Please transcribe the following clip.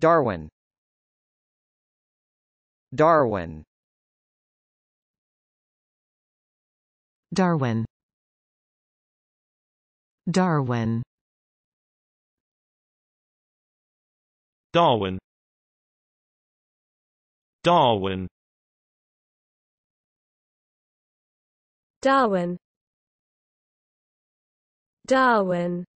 Darwin Darwin Darwin Darwin Darwin Darwin Darwin Darwin